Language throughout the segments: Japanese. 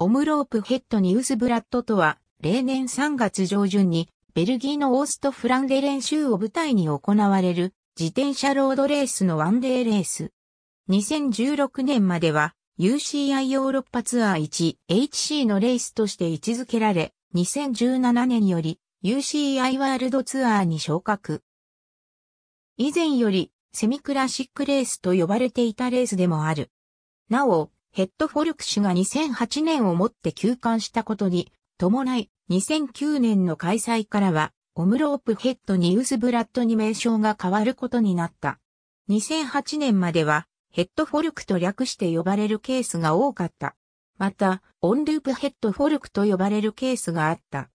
オムロープヘッドニウスブラッドとは、例年3月上旬に、ベルギーのオーストフランデレン州を舞台に行われる、自転車ロードレースのワンデーレース。2016年までは、UCI ヨーロッパツアー 1HC のレースとして位置づけられ、2017年より UCI ワールドツアーに昇格。以前よりセミクラシックレースと呼ばれていたレースでもある。なお、ヘッドフォルク氏が2008年をもって休館したことに伴い、2009年の開催からは、オムロープヘッドニュースブラッドに名称が変わることになった。2008年までは、ヘッドフォルクと略して呼ばれるケースが多かった。また、オンループヘッドフォルクと呼ばれるケースがあった。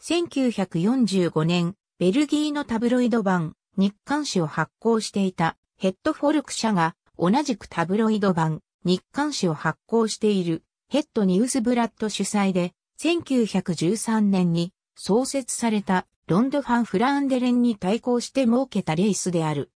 1945年、ベルギーのタブロイド版、日刊誌を発行していたヘッドフォルク社が、同じくタブロイド版、日刊誌を発行しているヘッドニュースブラッド主催で1913年に創設されたロンドファン・フランデレンに対抗して設けたレースである。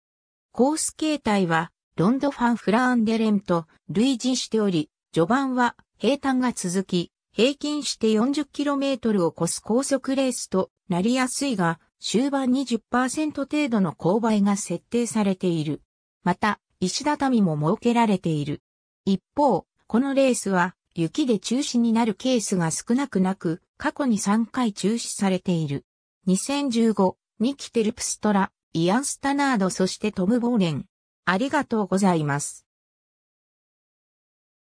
コース形態はロンドファン・フランデレンと類似しており、序盤は平坦が続き、平均して 40km を超す高速レースとなりやすいが、終盤20%程度の勾配が設定されている。また、石畳も設けられている。一方、このレースは雪で中止になるケースが少なくなく、過去に3回中止されている。2015、ニキテルプストラ、イアン・スタナードそしてトム・ボーレン。ありがとうございます。